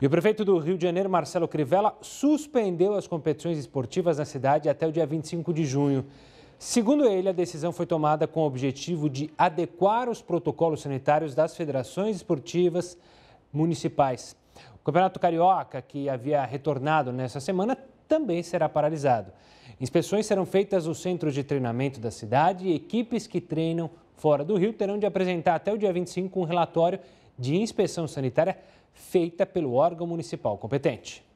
E o prefeito do Rio de Janeiro, Marcelo Crivella, suspendeu as competições esportivas na cidade até o dia 25 de junho. Segundo ele, a decisão foi tomada com o objetivo de adequar os protocolos sanitários das federações esportivas municipais. O Campeonato Carioca, que havia retornado nessa semana, também será paralisado. Inspeções serão feitas nos centros de treinamento da cidade e equipes que treinam fora do Rio terão de apresentar até o dia 25 um relatório de inspeção sanitária feita pelo órgão municipal competente.